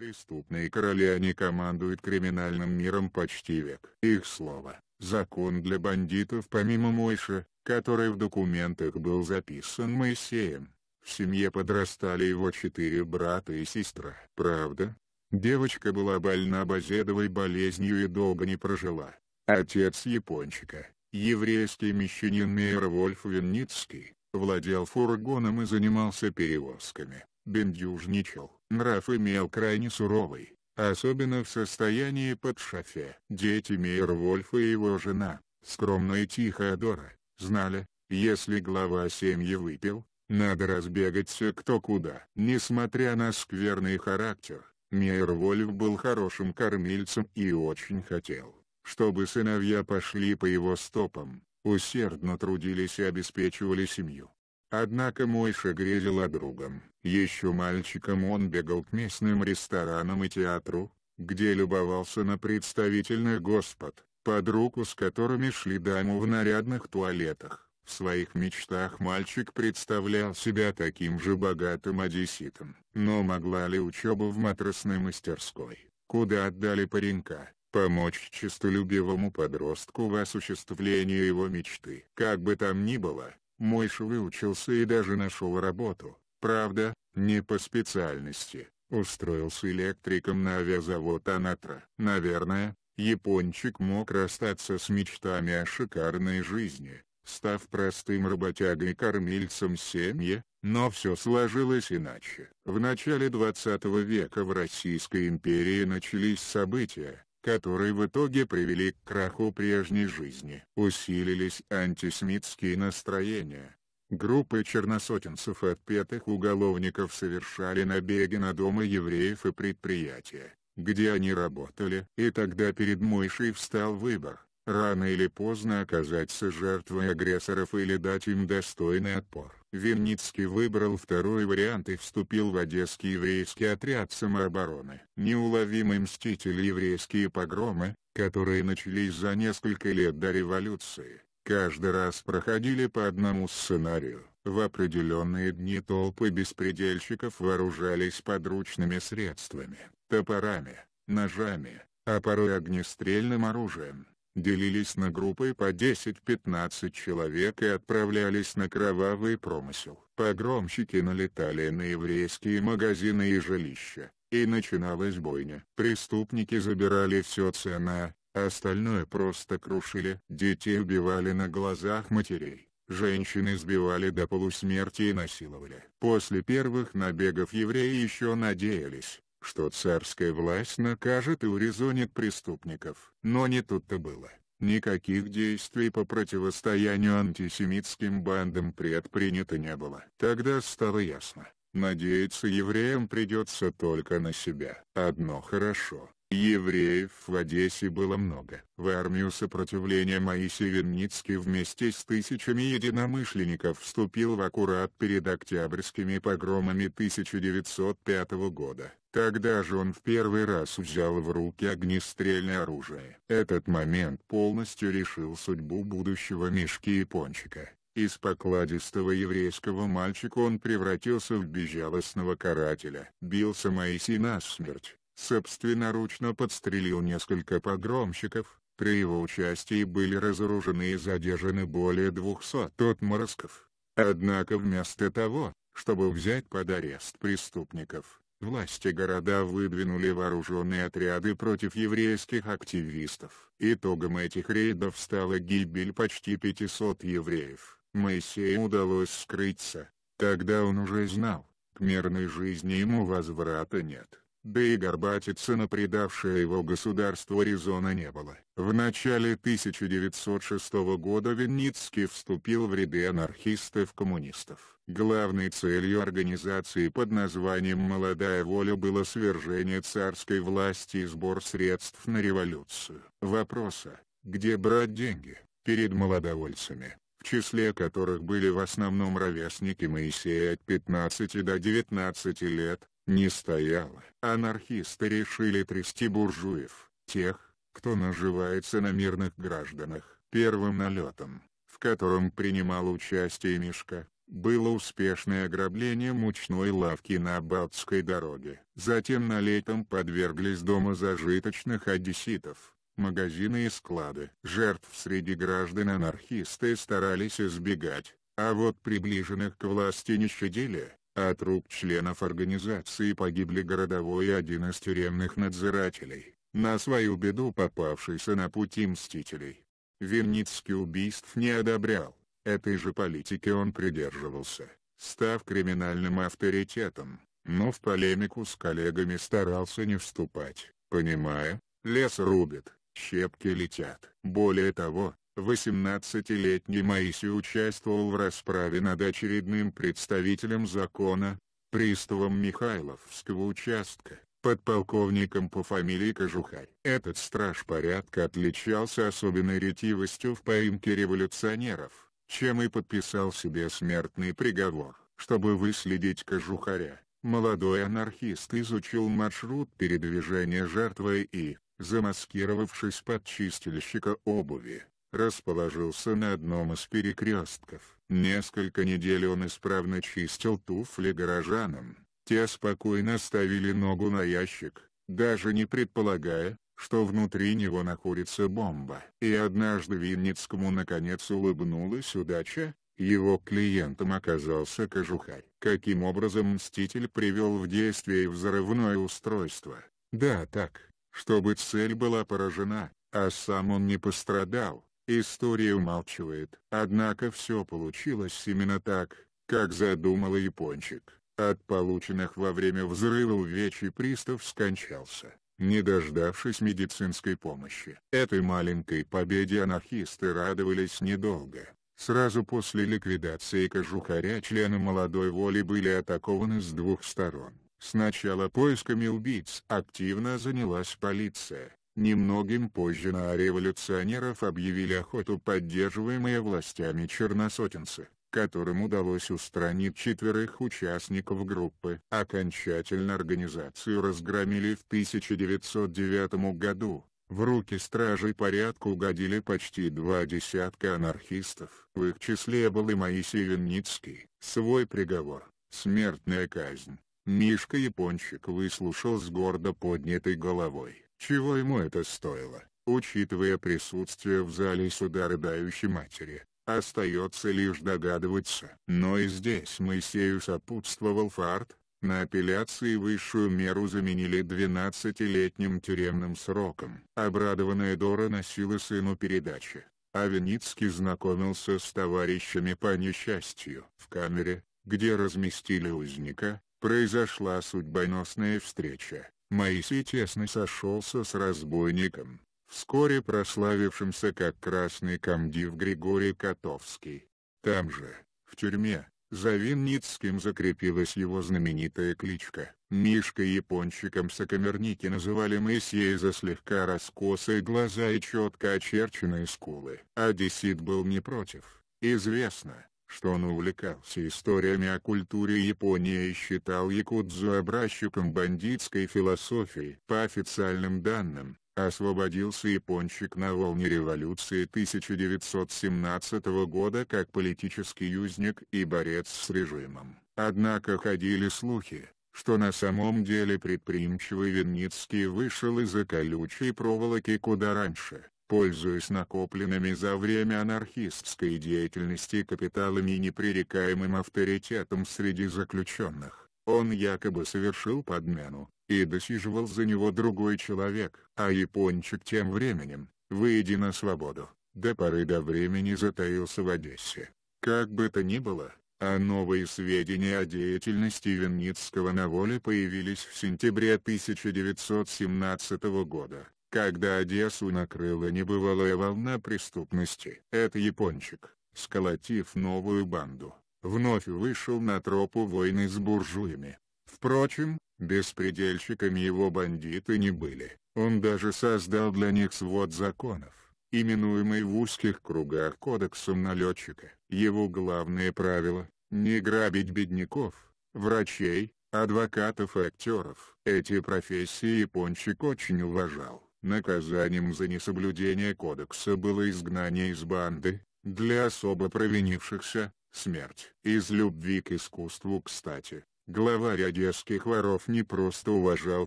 Преступные короли они командуют криминальным миром почти век. Их слово — закон для бандитов помимо Мойши, который в документах был записан Моисеем. В семье подрастали его четыре брата и сестра. Правда, девочка была больна базедовой болезнью и долго не прожила. Отец Япончика, еврейский мещанин Мейер Вольф Винницкий, владел фургоном и занимался перевозками, бендюжничал. Нрав имел крайне суровый, особенно в состоянии под шафе. Дети мейер Вольфа и его жена, скромная Тихоадора, знали, если глава семьи выпил, надо разбегаться кто куда. Несмотря на скверный характер, мейер Вольф был хорошим кормильцем и очень хотел, чтобы сыновья пошли по его стопам, усердно трудились и обеспечивали семью. Однако Мойша грезил о другом. Еще мальчиком он бегал к местным ресторанам и театру, где любовался на представительных господ, под руку с которыми шли даму в нарядных туалетах. В своих мечтах мальчик представлял себя таким же богатым одесситом. Но могла ли учеба в матросной мастерской, куда отдали паренька, помочь честолюбивому подростку в осуществлении его мечты? Как бы там ни было, Мойша выучился и даже нашел работу, правда, не по специальности. Устроился электриком на авиазавод «Анатра». Наверное, япончик мог расстаться с мечтами о шикарной жизни, став простым работягой-кормильцем семьи, но все сложилось иначе. В начале 20 века в Российской империи начались события, которые в итоге привели к краху прежней жизни. Усилились антисемитские настроения. Группы черносотенцев и отпетых уголовников совершали набеги на дома евреев и предприятия, где они работали. И тогда перед Мойшей встал выбор, рано или поздно оказаться жертвой агрессоров или дать им достойный отпор. Верницкий выбрал второй вариант и вступил в Одесский еврейский отряд самообороны. Неуловимый мститель еврейские погромы, которые начались за несколько лет до революции, каждый раз проходили по одному сценарию. В определенные дни толпы беспредельщиков вооружались подручными средствами, топорами, ножами, а порой огнестрельным оружием делились на группы по 10-15 человек и отправлялись на кровавый промысел. Погромщики налетали на еврейские магазины и жилища, и начиналась бойня. Преступники забирали все ценное, а остальное просто крушили. Детей убивали на глазах матерей. Женщины сбивали до полусмерти и насиловали. После первых набегов евреи еще надеялись, что царская власть накажет и урезонит преступников. Но не тут-то было. Никаких действий по противостоянию антисемитским бандам предпринято не было. Тогда стало ясно. Надеяться евреям придется только на себя. Одно хорошо. Евреев в Одессе было много. В армию сопротивления Моисей Винницкий вместе с тысячами единомышленников вступил в аккурат перед октябрьскими погромами 1905 года. Тогда же он в первый раз взял в руки огнестрельное оружие. Этот момент полностью решил судьбу будущего Мишки Япончика. Из покладистого еврейского мальчика он превратился в безжалостного карателя. Бился Моисей насмерть, собственноручно подстрелил несколько погромщиков, при его участии были разоружены и задержаны более 200 отморозков. Однако вместо того, чтобы взять под арест преступников, власти города выдвинули вооруженные отряды против еврейских активистов. Итогом этих рейдов стала гибель почти 500 евреев. Моисею удалось скрыться, тогда он уже знал, к мирной жизни ему возврата нет. Да и на предавшее его государство резона не было. В начале 1906 года Винницкий вступил в ряды анархистов-коммунистов. Главной целью организации под названием «Молодая воля» было свержение царской власти и сбор средств на революцию. Вопроса, где брать деньги, перед молодовольцами, в числе которых были в основном ровесники Моисея от 15 до 19 лет, не стояла. Анархисты решили трясти буржуев, тех, кто наживается на мирных гражданах. Первым налетом, в котором принимал участие Мишка, было успешное ограбление мучной лавки на Балтской дороге. Затем налетом подверглись дома зажиточных одесситов, магазины и склады. Жертв среди граждан анархисты старались избегать, а вот приближенных к власти не щадили. От рук членов организации погибли городовой и один из тюремных надзирателей, на свою беду попавшийся на пути мстителей. Верницкий убийств не одобрял, этой же политики он придерживался, став криминальным авторитетом, но в полемику с коллегами старался не вступать, понимая, лес рубит, щепки летят. Более того, 18-летний Моиси участвовал в расправе над очередным представителем закона, приставом Михайловского участка, подполковником по фамилии Кожухарь. Этот страж порядка отличался особенной ретивостью в поимке революционеров, чем и подписал себе смертный приговор. Чтобы выследить Кожухаря, молодой анархист изучил маршрут передвижения жертвы и, замаскировавшись под чистильщика обуви, расположился на одном из перекрестков. Несколько недель он исправно чистил туфли горожанам. Те спокойно ставили ногу на ящик, даже не предполагая, что внутри него находится бомба. И однажды Винницкому наконец улыбнулась удача, его клиентом оказался кожухарь. Каким образом Мститель привел в действие взрывное устройство? Да так, чтобы цель была поражена, а сам он не пострадал. История умалчивает. Однако все получилось именно так, как задумал Япончик. От полученных во время взрыва увечий пристав скончался, не дождавшись медицинской помощи. Этой маленькой победе анархисты радовались недолго. Сразу после ликвидации Кожухаря члены молодой воли были атакованы с двух сторон. Сначала поисками убийц активно занялась полиция, Немногим позже на революционеров объявили охоту поддерживаемые властями черносотенцы, которым удалось устранить четверых участников группы. Окончательно организацию разгромили в 1909 году. В руки стражей порядка угодили почти два десятка анархистов. В их числе был и Моисей Винницкий. Свой приговор — смертная казнь. Мишка Япончик выслушал с гордо поднятой головой. Чего ему это стоило, учитывая присутствие в зале суда рыдающей матери? Остается лишь догадываться. Но и здесь Моисею сопутствовал фарт. На апелляции высшую меру заменили 12-летним тюремным сроком. Обрадованная Дора носила сыну передачи. А Веницкий знакомился с товарищами по несчастью. В камере, где разместили узника, произошла судьбоносная встреча. Моисей тесно сошелся с разбойником, вскоре прославившимся как красный комдив Григорий Котовский. Там же, в тюрьме, за Винницким закрепилась его знаменитая кличка. Мишка Япончиком Сокамерники называли Моисея за слегка раскосые глаза и четко очерченные скулы. Одессит был не против. Известно, что он увлекался историями о культуре Японии и считал якудзу образчиком бандитской философии. По официальным данным, освободился япончик на волне революции 1917 года как политический юзник и борец с режимом. Однако ходили слухи, что на самом деле предприимчивый Винницкий вышел из-за колючей проволоки куда раньше, пользуясь накопленными за время анархистской деятельности капиталами и непререкаемым авторитетом среди заключенных. Он якобы совершил подмену, и досиживал за него другой человек, а Япончик тем временем, выйдя на свободу, до поры до времени затаился в Одессе. Как бы то ни было, а новые сведения о деятельности Винницкого на воле появились в сентябре 1917 года когда Одессу накрыла небывалая волна преступности. Это Япончик, сколотив новую банду, вновь вышел на тропу войны с буржуями. Впрочем, беспредельщиками его бандиты не были. Он даже создал для них свод законов, именуемый в узких кругах кодексом налетчика. Его главное правило — не грабить бедняков, врачей, адвокатов и актеров. Эти профессии Япончик очень уважал. Наказанием за несоблюдение кодекса было изгнание из банды, для особо провинившихся – смерть. Из любви к искусству кстати, главарь одесских воров не просто уважал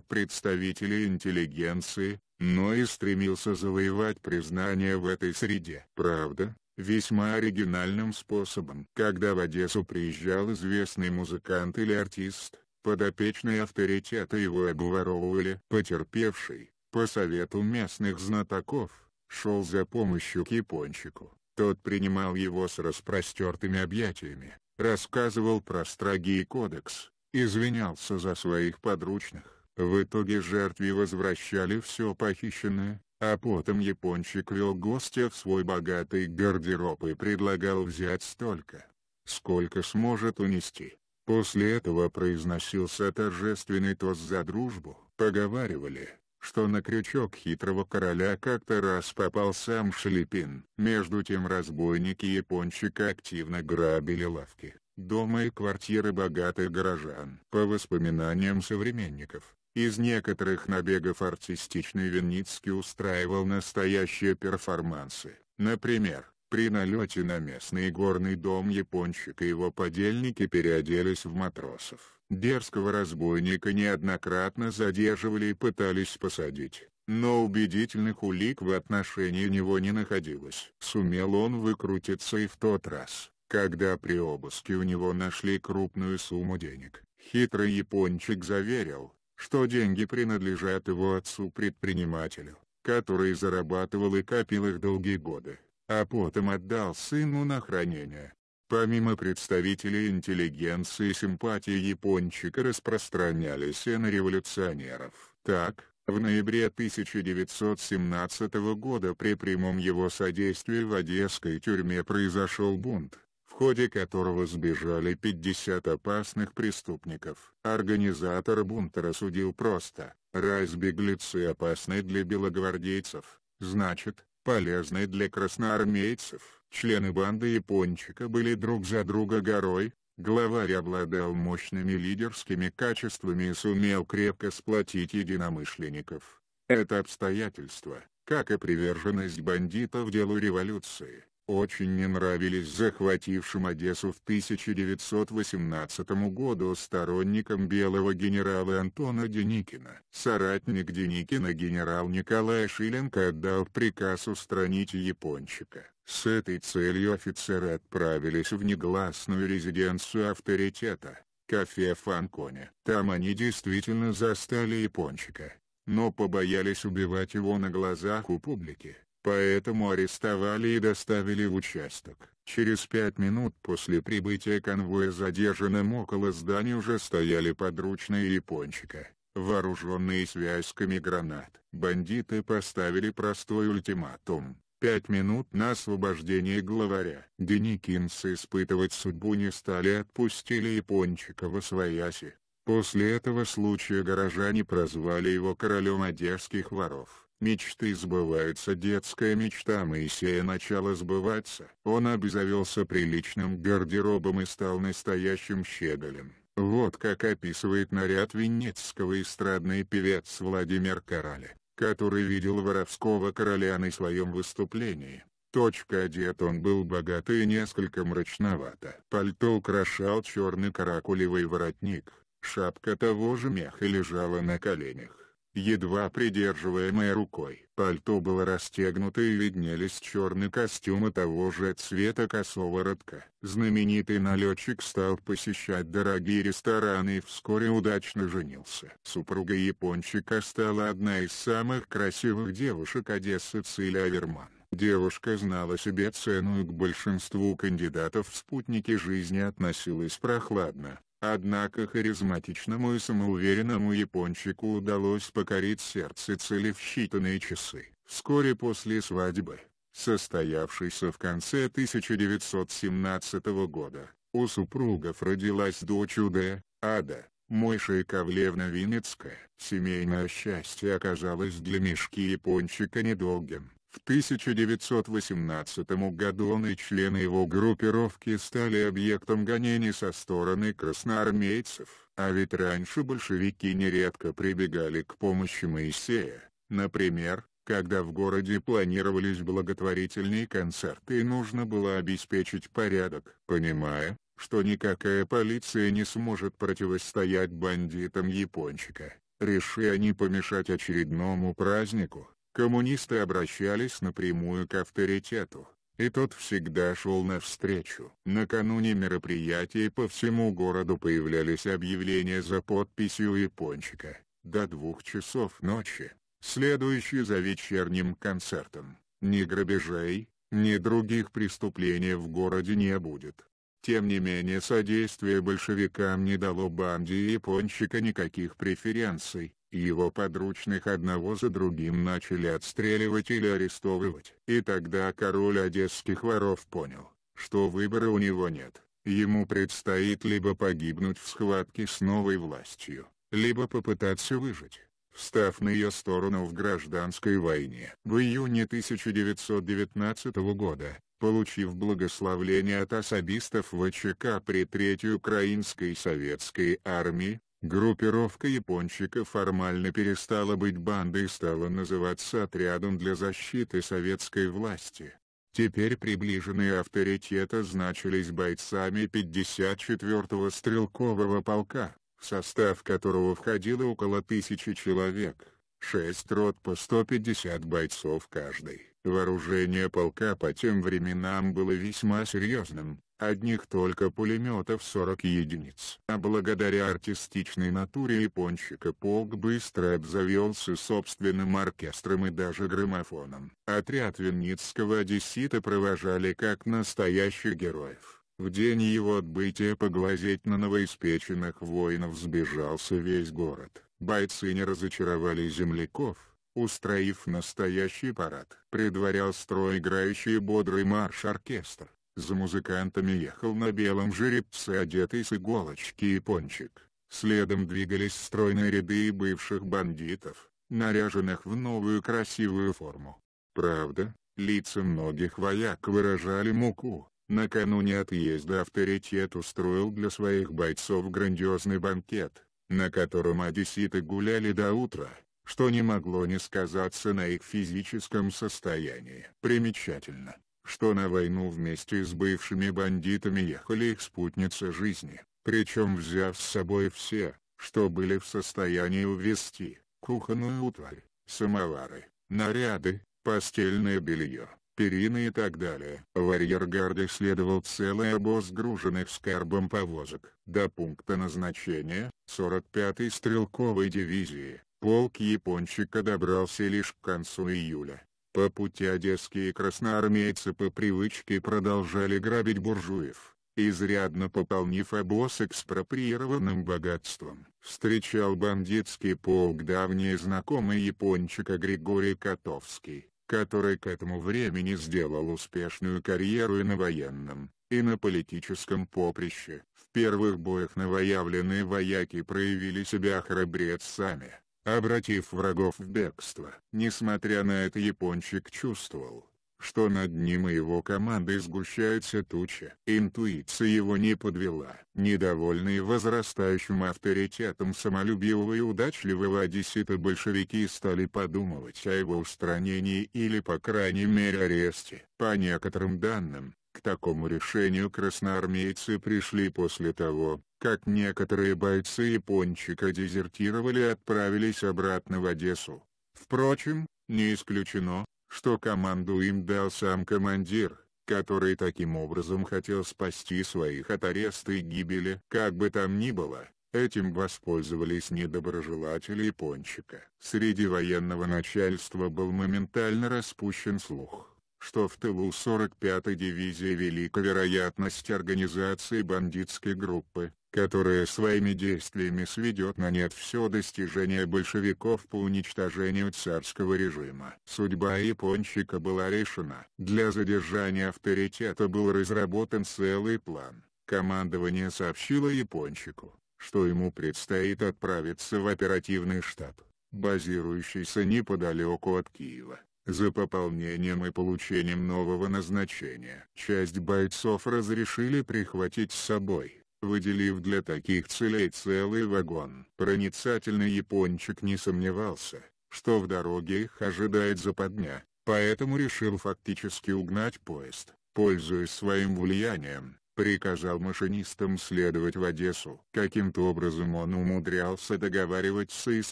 представителей интеллигенции, но и стремился завоевать признание в этой среде. Правда, весьма оригинальным способом. Когда в Одессу приезжал известный музыкант или артист, подопечные авторитета его обворовывали. Потерпевший, по совету местных знатоков, шел за помощью к Япончику. Тот принимал его с распростертыми объятиями, рассказывал про строгий кодекс, извинялся за своих подручных. В итоге жертве возвращали все похищенное, а потом Япончик вел гостя в свой богатый гардероб и предлагал взять столько, сколько сможет унести. После этого произносился торжественный тост за дружбу. Поговаривали, что на крючок хитрого короля как-то раз попал сам Шлепин. Между тем разбойники Япончика активно грабили лавки, дома и квартиры богатых горожан. По воспоминаниям современников, из некоторых набегов артистичный Винницкий устраивал настоящие перформансы. Например, при налете на местный горный дом Япончик и его подельники переоделись в матросов. Дерзкого разбойника неоднократно задерживали и пытались посадить, но убедительных улик в отношении него не находилось. Сумел он выкрутиться и в тот раз, когда при обыске у него нашли крупную сумму денег. Хитрый япончик заверил, что деньги принадлежат его отцу-предпринимателю, который зарабатывал и копил их долгие годы, а потом отдал сыну на хранение. Помимо представителей интеллигенции симпатии Япончика распространялись и на революционеров. Так, в ноябре 1917 года при прямом его содействии в одесской тюрьме произошел бунт, в ходе которого сбежали 50 опасных преступников. Организатор бунта рассудил просто, раз беглецы опасны для белогвардейцев, значит, полезной для красноармейцев. Члены банды Япончика были друг за друга горой, главарь обладал мощными лидерскими качествами и сумел крепко сплотить единомышленников. Это обстоятельство, как и приверженность бандитов делу революции, очень не нравились захватившим Одессу в 1918 году сторонникам белого генерала Антона Деникина. Соратник Деникина генерал Николай Шиленко отдал приказ устранить Япончика. С этой целью офицеры отправились в негласную резиденцию авторитета, кафе Фанконе. Там они действительно застали Япончика, но побоялись убивать его на глазах у публики. Поэтому арестовали и доставили в участок. Через пять минут после прибытия конвоя задержанным около здания уже стояли подручные Япончика, вооруженные связками гранат. Бандиты поставили простой ультиматум. Пять минут на освобождение главаря. Деникинцы испытывать судьбу не стали отпустили Япончика во свояси. После этого случая горожане прозвали его королем одесских воров. Мечты сбываются, детская мечта Моисея начала сбываться. Он обзавелся приличным гардеробом и стал настоящим щеголем. Вот как описывает наряд венецкого эстрадный певец Владимир Карале, который видел воровского короля на своем выступлении. Точка одет он был богато и несколько мрачновато. Пальто украшал черный каракулевый воротник, шапка того же меха лежала на коленях. Едва придерживаемая рукой, пальто было расстегнуто и виднелись черный костюм и того же цвета косоворотка. Знаменитый налетчик стал посещать дорогие рестораны и вскоре удачно женился. Супруга Япончика стала одна из самых красивых девушек Одессы Циля Аверман. Девушка знала себе цену и к большинству кандидатов в спутники жизни относилась прохладно. Однако харизматичному и самоуверенному япончику удалось покорить сердце цели в считанные часы. Вскоре после свадьбы, состоявшейся в конце 1917 года, у супругов родилась дочь Уде, Ада, Мойша Яковлевна Винницкая. Семейное счастье оказалось для мешки япончика недолгим. В 1918 году он и члены его группировки стали объектом гонений со стороны красноармейцев, а ведь раньше большевики нередко прибегали к помощи Моисея, например, когда в городе планировались благотворительные концерты и нужно было обеспечить порядок, понимая, что никакая полиция не сможет противостоять бандитам Япончика, решили не помешать очередному празднику. Коммунисты обращались напрямую к авторитету, и тот всегда шел навстречу. Накануне мероприятий по всему городу появлялись объявления за подписью Япончика до двух часов ночи, следующий за вечерним концертом. Ни грабежей, ни других преступлений в городе не будет. Тем не менее содействие большевикам не дало банде Япончика никаких преференций, его подручных одного за другим начали отстреливать или арестовывать. И тогда король одесских воров понял, что выбора у него нет. Ему предстоит либо погибнуть в схватке с новой властью, либо попытаться выжить встав на ее сторону в гражданской войне. В июне 1919 года, получив благословление от особистов ВЧК при Третьей Украинской Советской Армии, Группировка япончика формально перестала быть бандой и стала называться отрядом для защиты советской власти. Теперь приближенные авторитета значились бойцами 54-го стрелкового полка, в состав которого входило около тысячи человек. Шесть рот по 150 бойцов каждый. Вооружение полка по тем временам было весьма серьезным, одних только пулеметов 40 единиц. А благодаря артистичной натуре япончика полк быстро обзавелся собственным оркестром и даже граммофоном. Отряд винницкого одессита провожали как настоящих героев. В день его отбытия поглазеть на новоиспеченных воинов сбежался весь город. Бойцы не разочаровали земляков, устроив настоящий парад. Предварял строй играющий бодрый марш-оркестр. За музыкантами ехал на белом жеребце одетый с иголочки и пончик. Следом двигались стройные ряды бывших бандитов, наряженных в новую красивую форму. Правда, лица многих вояк выражали муку. Накануне отъезда авторитет устроил для своих бойцов грандиозный банкет, на котором одесситы гуляли до утра, что не могло не сказаться на их физическом состоянии. Примечательно, что на войну вместе с бывшими бандитами ехали их спутницы жизни, причем взяв с собой все, что были в состоянии увезти, кухонную утварь, самовары, наряды, постельное белье, перины и так далее. В арьергарде следовал целый обоз груженных скарбом повозок. До пункта назначения, 45-й стрелковой дивизии, полк Япончика добрался лишь к концу июля. По пути одесские красноармейцы по привычке продолжали грабить буржуев, изрядно пополнив обоз экспроприированным богатством. Встречал бандитский полк давний знакомый Япончика Григорий Котовский который к этому времени сделал успешную карьеру и на военном, и на политическом поприще. В первых боях новоявленные вояки проявили себя храбрецами, обратив врагов в бегство. Несмотря на это Япончик чувствовал, что над ним и его командой сгущаются тучи. Интуиция его не подвела. Недовольные возрастающим авторитетом самолюбивого и удачливого одессита большевики стали подумывать о его устранении или по крайней мере аресте. По некоторым данным, к такому решению красноармейцы пришли после того, как некоторые бойцы Япончика дезертировали и отправились обратно в Одессу. Впрочем, не исключено, что команду им дал сам командир, который таким образом хотел спасти своих от ареста и гибели. Как бы там ни было, этим воспользовались недоброжелатели Пончика. Среди военного начальства был моментально распущен слух что в тылу 45-й дивизии велика вероятность организации бандитской группы, которая своими действиями сведет на нет все достижения большевиков по уничтожению царского режима. Судьба Япончика была решена. Для задержания авторитета был разработан целый план. Командование сообщило Япончику, что ему предстоит отправиться в оперативный штаб, базирующийся неподалеку от Киева. За пополнением и получением нового назначения часть бойцов разрешили прихватить с собой, выделив для таких целей целый вагон. Проницательный япончик не сомневался, что в дороге их ожидает западня, поэтому решил фактически угнать поезд, пользуясь своим влиянием, приказал машинистам следовать в Одессу. Каким-то образом он умудрялся договариваться и с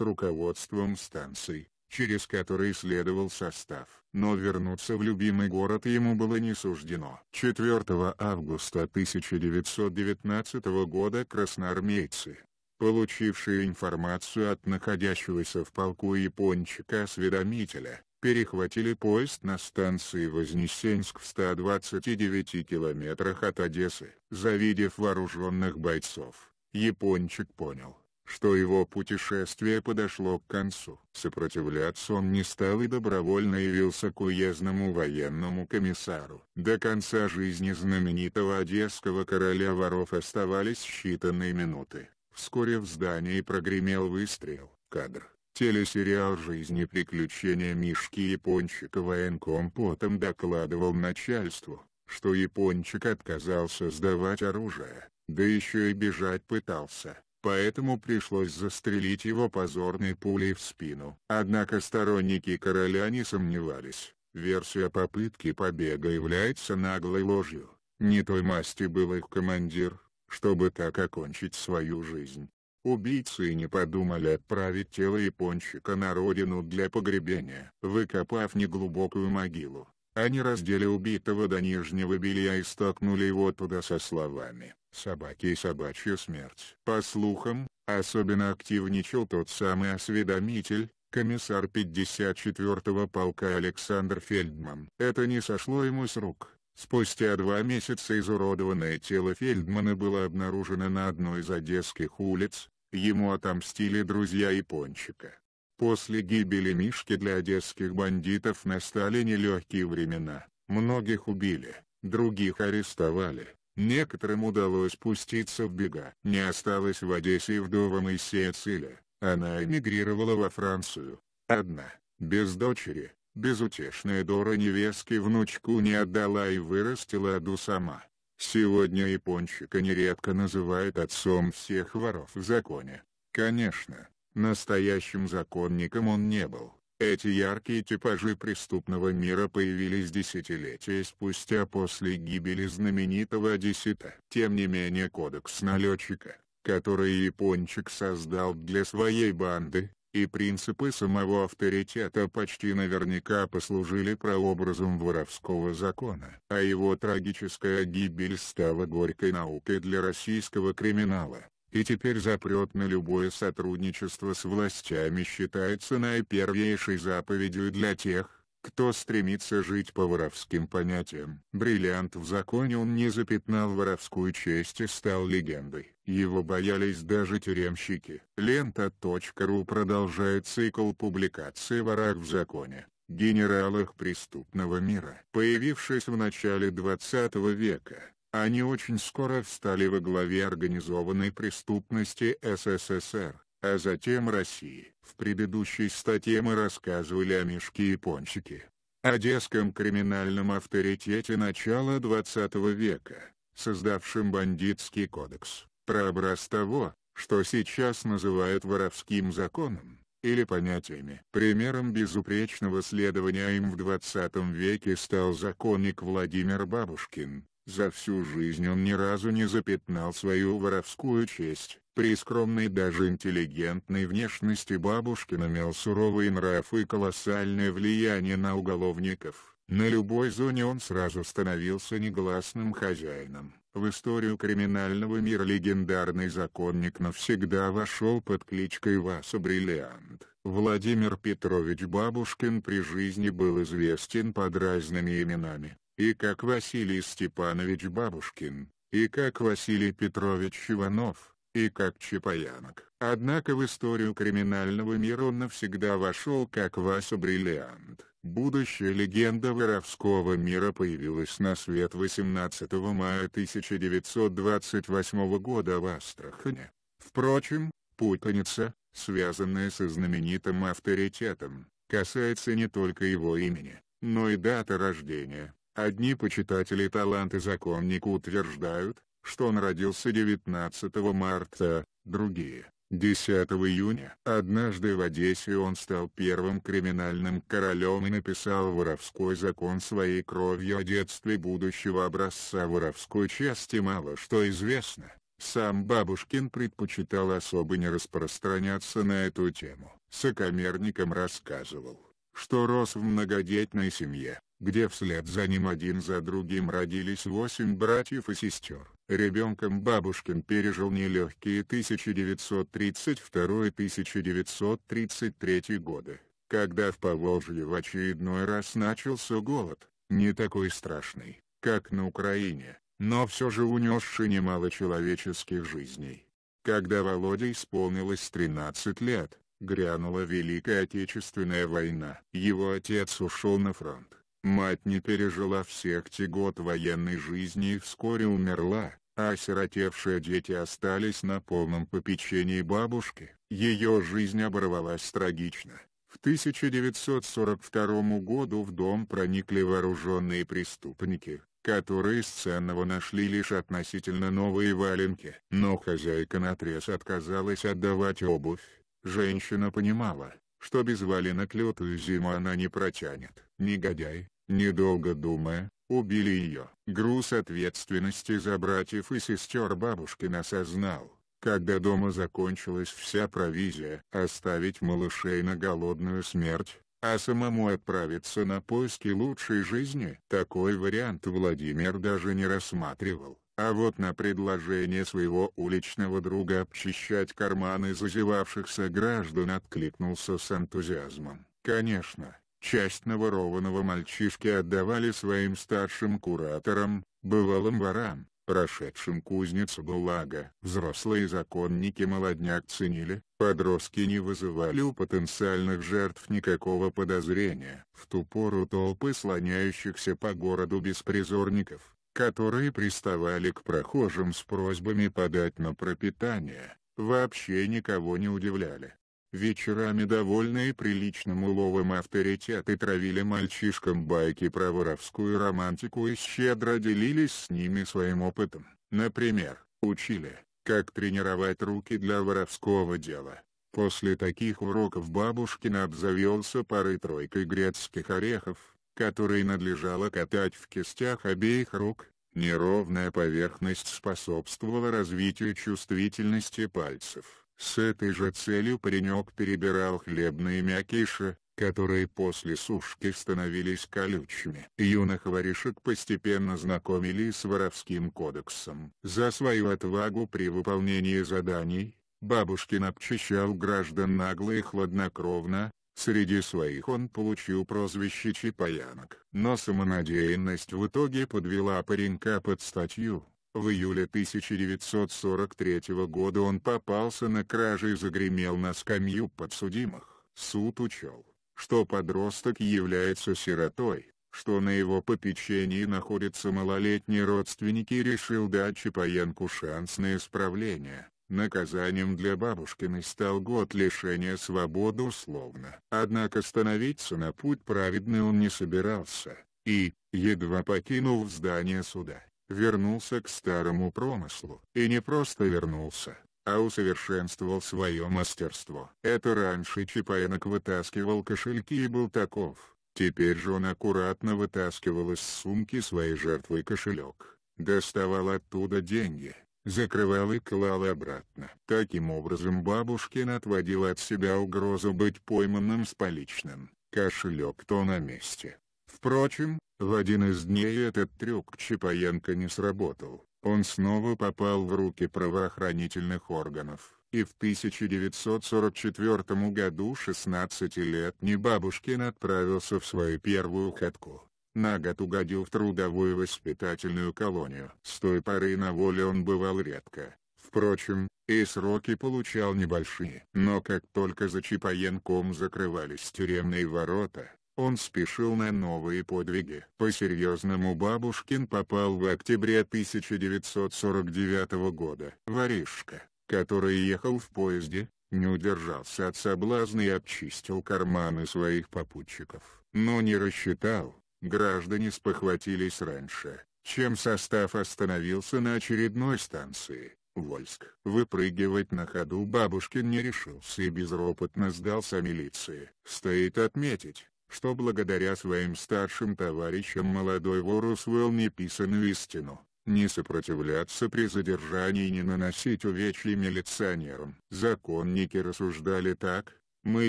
руководством станций, через который следовал состав. Но вернуться в любимый город ему было не суждено. 4 августа 1919 года красноармейцы, получившие информацию от находящегося в полку япончика-осведомителя, перехватили поезд на станции Вознесенск в 129 километрах от Одессы. Завидев вооруженных бойцов, япончик понял, что его путешествие подошло к концу. Сопротивляться он не стал и добровольно явился к уездному военному комиссару. До конца жизни знаменитого одесского короля воров оставались считанные минуты. Вскоре в здании прогремел выстрел. Кадр. Телесериал «Жизни приключения Мишки Япончика» военком потом докладывал начальству, что Япончик отказался сдавать оружие, да еще и бежать пытался поэтому пришлось застрелить его позорной пулей в спину. Однако сторонники короля не сомневались, версия попытки побега является наглой ложью. Не той масти был их командир, чтобы так окончить свою жизнь. Убийцы не подумали отправить тело Япончика на родину для погребения. Выкопав неглубокую могилу, они раздели убитого до нижнего белья и столкнули его туда со словами собаки и собачью смерть. По слухам, особенно активничал тот самый осведомитель, комиссар 54-го полка Александр Фельдман. Это не сошло ему с рук. Спустя два месяца изуродованное тело Фельдмана было обнаружено на одной из одесских улиц, ему отомстили друзья Япончика. После гибели Мишки для одесских бандитов настали нелегкие времена, многих убили, других арестовали, Некоторым удалось спуститься в бега. Не осталось в Одессе вдова Моисея Циля, она эмигрировала во Францию. Одна, без дочери, безутешная Дора невестки, внучку не отдала и вырастила Аду сама. Сегодня Япончика нередко называют отцом всех воров в законе. Конечно, настоящим законником он не был. Эти яркие типажи преступного мира появились десятилетия спустя после гибели знаменитого одессита. Тем не менее кодекс налетчика, который Япончик создал для своей банды, и принципы самого авторитета почти наверняка послужили прообразом воровского закона. А его трагическая гибель стала горькой наукой для российского криминала и теперь запрет на любое сотрудничество с властями считается наипервейшей заповедью для тех, кто стремится жить по воровским понятиям. Бриллиант в законе он не запятнал воровскую честь и стал легендой. Его боялись даже тюремщики. Лента.ру продолжает цикл публикации «Ворах в законе» генералах преступного мира. Появившись в начале 20 века, они очень скоро встали во главе организованной преступности СССР, а затем России. В предыдущей статье мы рассказывали о мешке и пончике. Одесском криминальном авторитете начала 20 века, создавшем бандитский кодекс, прообраз того, что сейчас называют воровским законом, или понятиями. Примером безупречного следования им в 20 веке стал законник Владимир Бабушкин, за всю жизнь он ни разу не запятнал свою воровскую честь. При скромной даже интеллигентной внешности Бабушкин имел суровый нрав и колоссальное влияние на уголовников. На любой зоне он сразу становился негласным хозяином. В историю криминального мира легендарный законник навсегда вошел под кличкой Васа Бриллиант. Владимир Петрович Бабушкин при жизни был известен под разными именами и как Василий Степанович Бабушкин, и как Василий Петрович Иванов, и как Чапаянок. Однако в историю криминального мира он навсегда вошел как Вася Бриллиант. Будущая легенда воровского мира появилась на свет 18 мая 1928 года в Астрахане. Впрочем, путаница, связанная со знаменитым авторитетом, касается не только его имени, но и даты рождения. Одни почитатели таланты законника утверждают, что он родился 19 марта, другие — 10 июня. Однажды в Одессе он стал первым криминальным королем и написал воровской закон своей кровью о детстве будущего образца воровской части мало что известно. Сам Бабушкин предпочитал особо не распространяться на эту тему. Сокомерникам рассказывал, что рос в многодетной семье, где вслед за ним один за другим родились восемь братьев и сестер. Ребенком Бабушкин пережил нелегкие 1932-1933 годы, когда в Поволжье в очередной раз начался голод, не такой страшный, как на Украине, но все же унесший немало человеческих жизней. Когда Володе исполнилось 13 лет, грянула Великая Отечественная война. Его отец ушел на фронт Мать не пережила всех тягот военной жизни и вскоре умерла, а осиротевшие дети остались на полном попечении бабушки. Ее жизнь оборвалась трагично. В 1942 году в дом проникли вооруженные преступники, которые с ценного нашли лишь относительно новые валенки. Но хозяйка наотрез отказалась отдавать обувь. Женщина понимала, что без валенок лютую зиму она не протянет. Негодяй, недолго думая, убили ее. Груз ответственности за братьев и сестер бабушкин осознал, когда дома закончилась вся провизия, оставить малышей на голодную смерть, а самому отправиться на поиски лучшей жизни. Такой вариант Владимир даже не рассматривал. А вот на предложение своего уличного друга обчищать карманы зазевавшихся граждан откликнулся с энтузиазмом. Конечно, часть наворованного мальчишки отдавали своим старшим кураторам, бывалым ворам, прошедшим кузницу Булага. Взрослые законники молодняк ценили, подростки не вызывали у потенциальных жертв никакого подозрения. В ту пору толпы слоняющихся по городу беспризорников, которые приставали к прохожим с просьбами подать на пропитание, вообще никого не удивляли. Вечерами довольные приличным уловом авторитеты травили мальчишкам байки про воровскую романтику и щедро делились с ними своим опытом. Например, учили, как тренировать руки для воровского дела. После таких уроков бабушкин обзавелся парой-тройкой грецких орехов, которые надлежало катать в кистях обеих рук, неровная поверхность способствовала развитию чувствительности пальцев. С этой же целью паренек перебирал хлебные мякиши, которые после сушки становились колючими. Юных воришек постепенно знакомили с воровским кодексом. За свою отвагу при выполнении заданий, Бабушкин обчищал граждан нагло и хладнокровно, Среди своих он получил прозвище Чапаянок. Но самонадеянность в итоге подвела паренька под статью. В июле 1943 года он попался на краже и загремел на скамью подсудимых. Суд учел, что подросток является сиротой, что на его попечении находятся малолетние родственники и решил дать Чапаенку шанс на исправление. Наказанием для бабушкиной стал год лишения свободы условно. Однако становиться на путь праведный он не собирался, и, едва покинув здание суда, вернулся к старому промыслу. И не просто вернулся, а усовершенствовал свое мастерство. Это раньше Чапаенок вытаскивал кошельки и был таков. Теперь же он аккуратно вытаскивал из сумки своей жертвы кошелек, доставал оттуда деньги Закрывал и клал обратно. Таким образом бабушкина отводила от себя угрозу быть пойманным с поличным. Кошелек то на месте. Впрочем, в один из дней этот трюк Чапаенко не сработал. Он снова попал в руки правоохранительных органов. И в 1944 году 16 лет бабушкин отправился в свою первую ходку на год угодил в трудовую воспитательную колонию. С той поры на воле он бывал редко. Впрочем, и сроки получал небольшие. Но как только за Чапаенком закрывались тюремные ворота, он спешил на новые подвиги. По-серьезному Бабушкин попал в октябре 1949 года. Воришка, который ехал в поезде, не удержался от соблазна и обчистил карманы своих попутчиков. Но не рассчитал, граждане спохватились раньше, чем состав остановился на очередной станции. Вольск. Выпрыгивать на ходу Бабушкин не решился и безропотно сдался милиции. Стоит отметить, что благодаря своим старшим товарищам молодой вор усвоил неписанную истину. Не сопротивляться при задержании не наносить увечья милиционерам. Законники рассуждали так, мы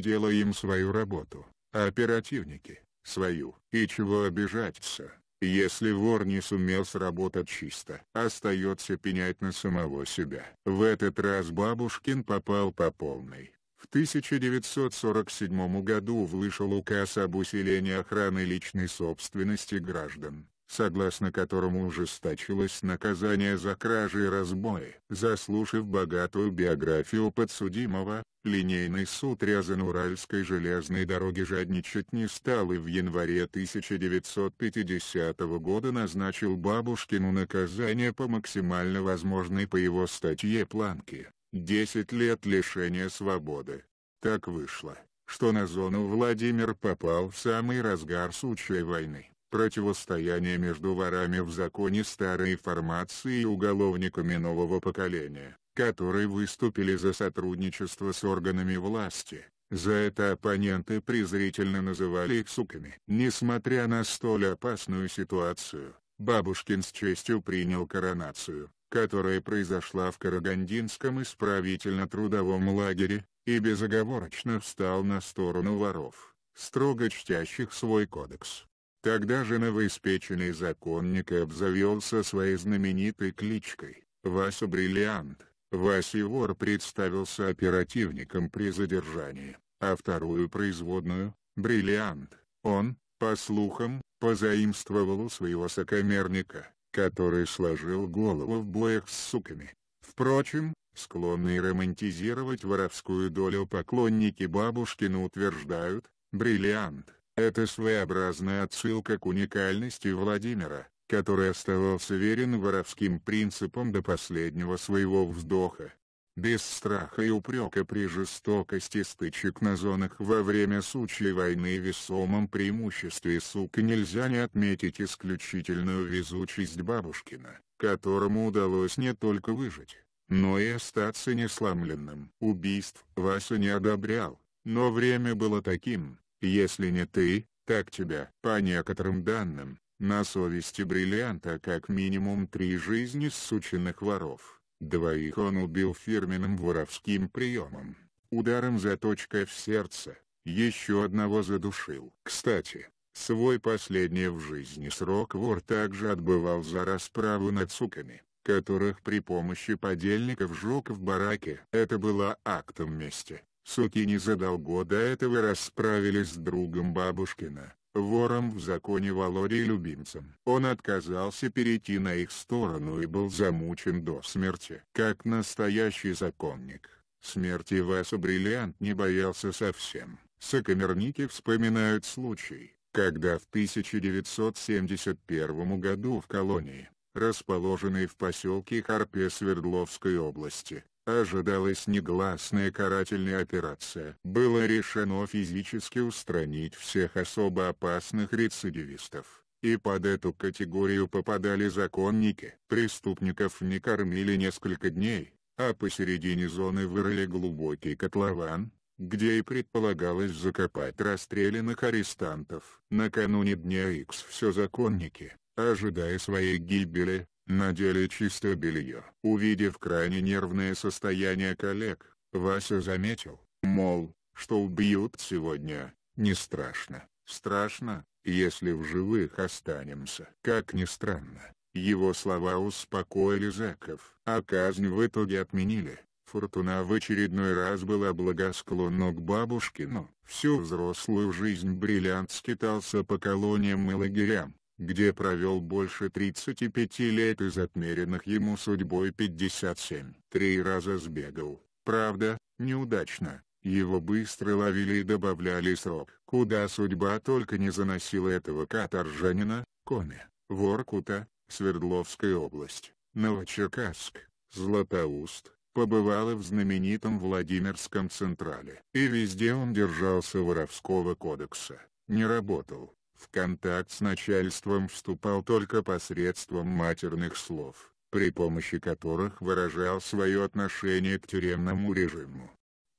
делаем свою работу, а оперативники, свою, и чего обижаться. Если вор не сумел сработать чисто, остается пенять на самого себя. В этот раз Бабушкин попал по полной. В 1947 году вышел указ об усилении охраны личной собственности граждан согласно которому ужесточилось наказание за кражи и разбои. Заслушав богатую биографию подсудимого, линейный суд Рязан-Уральской железной дороги жадничать не стал и в январе 1950 года назначил Бабушкину наказание по максимально возможной по его статье планке – 10 лет лишения свободы. Так вышло, что на зону Владимир попал в самый разгар сучьей войны противостояние между ворами в законе старой формации и уголовниками нового поколения, которые выступили за сотрудничество с органами власти. За это оппоненты презрительно называли их суками. Несмотря на столь опасную ситуацию, Бабушкин с честью принял коронацию, которая произошла в Карагандинском исправительно-трудовом лагере, и безоговорочно встал на сторону воров, строго чтящих свой кодекс. Тогда же новоиспеченный законник обзавелся своей знаменитой кличкой «Вася Бриллиант», Вася Вор представился оперативником при задержании, а вторую производную — «Бриллиант». Он, по слухам, позаимствовал у своего сокомерника, который сложил голову в боях с суками. Впрочем, склонные романтизировать воровскую долю поклонники бабушкина утверждают, бриллиант это своеобразная отсылка к уникальности Владимира, который оставался верен воровским принципам до последнего своего вздоха. Без страха и упрека при жестокости стычек на зонах во время сучьей войны в весомом преимуществе сука нельзя не отметить исключительную везучесть Бабушкина, которому удалось не только выжить, но и остаться несломленным. Убийств Вася не одобрял, но время было таким, если не ты, так тебя, по некоторым данным, на совести бриллианта как минимум три жизни сученных воров. Двоих он убил фирменным воровским приемом. Ударом заточкой в сердце, еще одного задушил. Кстати, свой последний в жизни срок вор также отбывал за расправу над суками, которых при помощи подельников жег в бараке. Это было актом мести. Сукини за долго до этого расправились с другом бабушкина, вором в законе Володей Любимцем. Он отказался перейти на их сторону и был замучен до смерти. Как настоящий законник, смерти Васу Бриллиант не боялся совсем. Сокамерники вспоминают случай, когда в 1971 году в колонии, расположенной в поселке Харпе Свердловской области, ожидалась негласная карательная операция. Было решено физически устранить всех особо опасных рецидивистов. И под эту категорию попадали законники. Преступников не кормили несколько дней, а посередине зоны вырыли глубокий котлован, где и предполагалось закопать расстрелянных арестантов. Накануне Дня Икс все законники, ожидая своей гибели, Надели чистое белье. Увидев крайне нервное состояние коллег, Вася заметил, мол, что убьют сегодня, не страшно. Страшно, если в живых останемся. Как ни странно, его слова успокоили зэков, а казнь в итоге отменили. Фортуна в очередной раз была благосклонна к бабушкину. Всю взрослую жизнь бриллиант скитался по колониям и лагерям, где провел больше 35 лет из отмеренных ему судьбой 57. Три раза сбегал, правда, неудачно, его быстро ловили и добавляли срок. Куда судьба только не заносила этого каторжанина, Коми, Воркута, Свердловская область, Новочеркасск, Златоуст, побывала в знаменитом Владимирском Централе. И везде он держался воровского кодекса, не работал, в контакт с начальством вступал только посредством матерных слов, при помощи которых выражал свое отношение к тюремному режиму.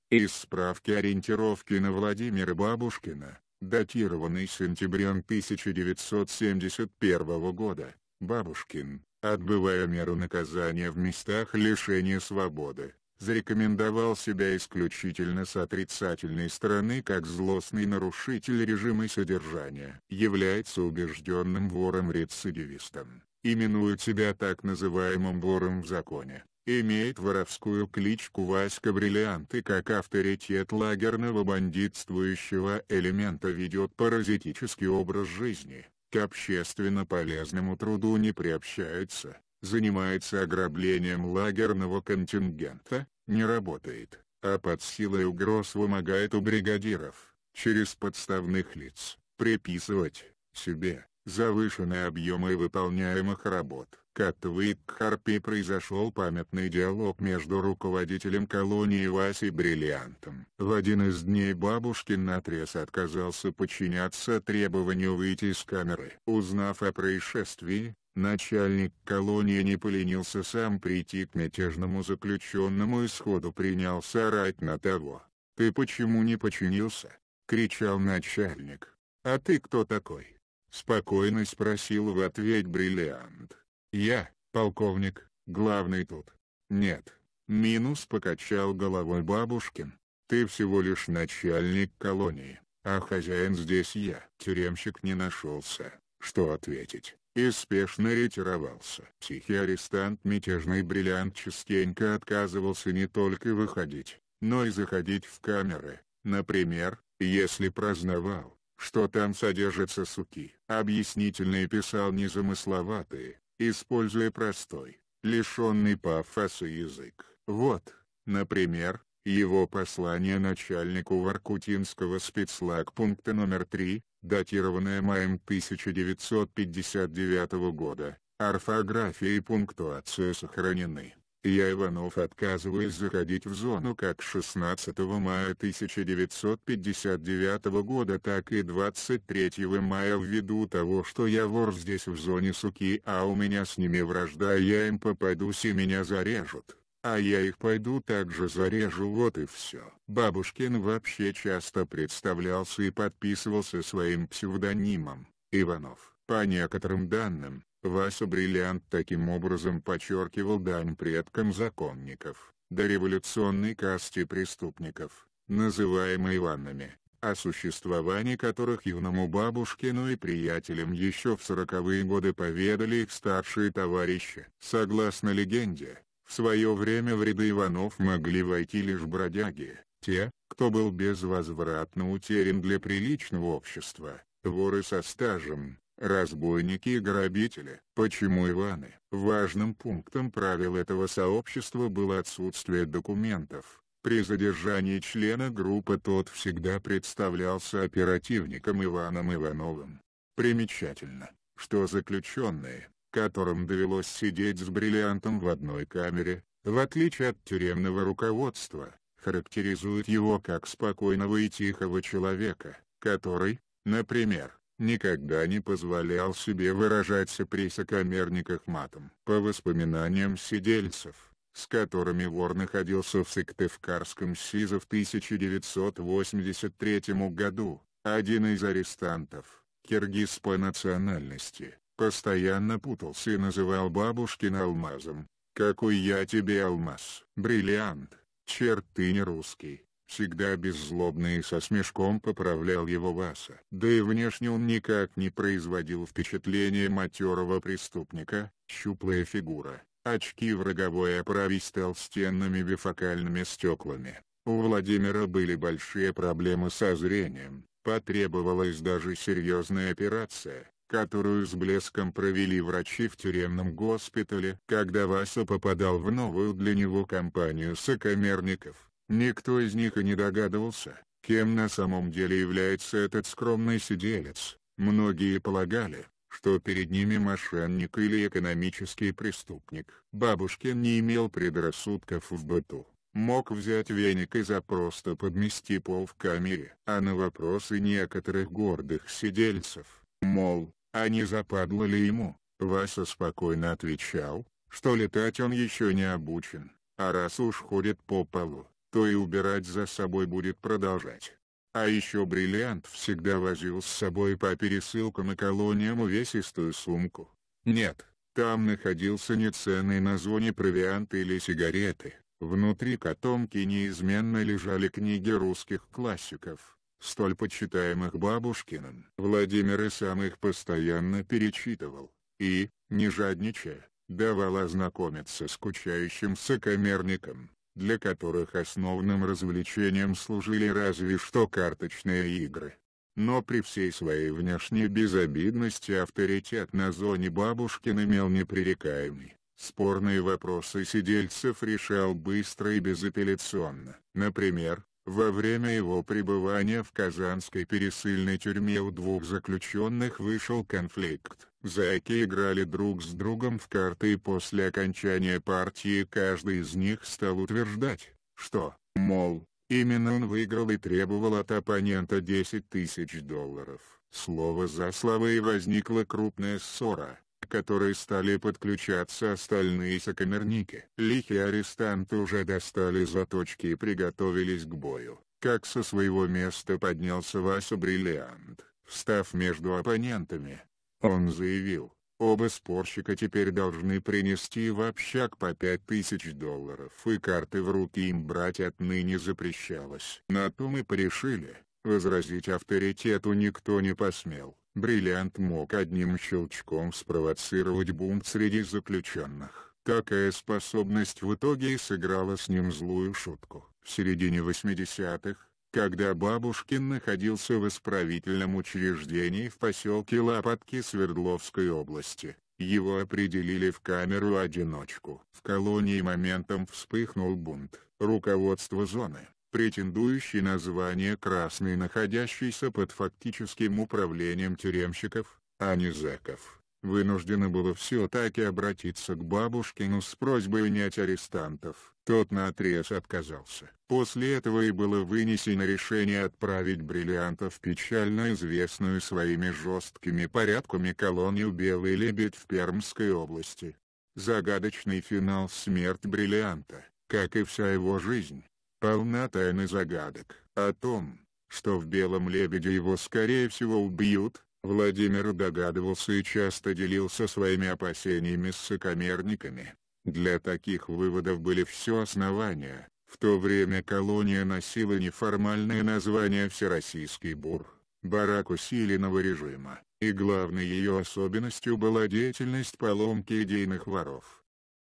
Из справки ориентировки на Владимира Бабушкина, датированной сентябрем 1971 года, Бабушкин, отбывая меру наказания в местах лишения свободы, зарекомендовал себя исключительно с отрицательной стороны как злостный нарушитель режима содержания. Является убежденным вором-рецидивистом, именует себя так называемым вором в законе. Имеет воровскую кличку Васька Бриллиант и как авторитет лагерного бандитствующего элемента ведет паразитический образ жизни, к общественно полезному труду не приобщается, занимается ограблением лагерного контингента, не работает, а под силой угроз вымогает у бригадиров, через подставных лиц, приписывать себе завышенные объемы выполняемых работ. Как в произошел памятный диалог между руководителем колонии Васи Бриллиантом. В один из дней бабушкин наотрез отказался подчиняться требованию выйти из камеры. Узнав о происшествии, Начальник колонии не поленился сам прийти к мятежному заключенному и сходу принялся орать на того. «Ты почему не починился?» — кричал начальник. «А ты кто такой?» — спокойно спросил в ответ бриллиант. «Я, полковник, главный тут». «Нет». Минус покачал головой бабушкин. «Ты всего лишь начальник колонии, а хозяин здесь я». Тюремщик не нашелся, что ответить и спешно ретировался. Тихий арестант мятежный бриллиант частенько отказывался не только выходить, но и заходить в камеры. Например, если прознавал, что там содержатся суки. Объяснительные писал незамысловатые, используя простой, лишенный пафоса язык. Вот, например, его послание начальнику Воркутинского спецлагпункта пункта номер 3, датированное маем 1959 года, орфография и пунктуация сохранены. Я Иванов отказываюсь заходить в зону как 16 мая 1959 года, так и 23 мая ввиду того, что я вор здесь в зоне суки, а у меня с ними вражда, я им попадусь и меня зарежут а я их пойду также зарежу вот и все. Бабушкин вообще часто представлялся и подписывался своим псевдонимом, Иванов. По некоторым данным, Вася Бриллиант таким образом подчеркивал дань предкам законников, революционной касте преступников, называемой Иванами, о существовании которых юному бабушкину и приятелям еще в сороковые годы поведали их старшие товарищи. Согласно легенде, в свое время в ряды Иванов могли войти лишь бродяги, те, кто был безвозвратно утерян для приличного общества, воры со стажем, разбойники и грабители. Почему Иваны? Важным пунктом правил этого сообщества было отсутствие документов. При задержании члена группы тот всегда представлялся оперативником Иваном Ивановым. Примечательно, что заключенные, которым довелось сидеть с бриллиантом в одной камере, в отличие от тюремного руководства, характеризует его как спокойного и тихого человека, который, например, никогда не позволял себе выражаться при сокамерниках матом. По воспоминаниям сидельцев, с которыми вор находился в Сыктывкарском СИЗО в 1983 году, один из арестантов, киргиз по национальности, Постоянно путался и называл бабушкин алмазом. «Какой я тебе алмаз, бриллиант, черт ты не русский!» Всегда беззлобный и со смешком поправлял его Васа. Да и внешне он никак не производил впечатления матерого преступника, щуплая фигура, очки в роговой оправе с толстенными бифокальными стеклами. У Владимира были большие проблемы со зрением, потребовалась даже серьезная операция, которую с блеском провели врачи в тюремном госпитале. Когда Вася попадал в новую для него компанию сокомерников, никто из них и не догадывался, кем на самом деле является этот скромный сиделец. Многие полагали, что перед ними мошенник или экономический преступник. Бабушкин не имел предрассудков в быту. Мог взять веник и запросто подмести пол в камере. А на вопросы некоторых гордых сидельцев Мол, а не западло ли ему, Вася спокойно отвечал, что летать он еще не обучен, а раз уж ходит по полу, то и убирать за собой будет продолжать. А еще бриллиант всегда возил с собой по пересылкам и колониям увесистую сумку. Нет, там находился неценный на зоне провиант или сигареты. Внутри котомки неизменно лежали книги русских классиков, столь почитаемых Бабушкиным, Владимир и сам их постоянно перечитывал, и, не жадничая, давал ознакомиться скучающим сокомерникам, для которых основным развлечением служили разве что карточные игры. Но при всей своей внешней безобидности авторитет на зоне Бабушкин имел непререкаемый. Спорные вопросы сидельцев решал быстро и безапелляционно. Например, во время его пребывания в казанской пересыльной тюрьме у двух заключенных вышел конфликт. Зэки играли друг с другом в карты и после окончания партии каждый из них стал утверждать, что, мол, именно он выиграл и требовал от оппонента 10 тысяч долларов. Слово за слово и возникла крупная ссора которой стали подключаться остальные сокомерники. Лихие арестанты уже достали заточки и приготовились к бою. Как со своего места поднялся Вася Бриллиант, встав между оппонентами. Он заявил, оба спорщика теперь должны принести в общак по пять тысяч долларов и карты в руки им брать отныне запрещалось. На то мы порешили, возразить авторитету никто не посмел. Бриллиант мог одним щелчком спровоцировать бунт среди заключенных. Такая способность в итоге и сыграла с ним злую шутку. В середине 80-х, когда Бабушкин находился в исправительном учреждении в поселке Лопатки Свердловской области, его определили в камеру-одиночку. В колонии моментом вспыхнул бунт. Руководство зоны претендующий на звание «красный», находящийся под фактическим управлением тюремщиков, а не зэков, вынуждено было все-таки обратиться к бабушкину с просьбой унять арестантов. Тот наотрез отказался. После этого и было вынесено решение отправить бриллиантов печально известную своими жесткими порядками колонию «Белый лебедь» в Пермской области. Загадочный финал «Смерть бриллианта», как и вся его жизнь полна тайны загадок. О том, что в «Белом лебеде» его скорее всего убьют, Владимир догадывался и часто делился своими опасениями с сокамерниками. Для таких выводов были все основания. В то время колония носила неформальное название «Всероссийский бур», барак усиленного режима, и главной ее особенностью была деятельность поломки идейных воров.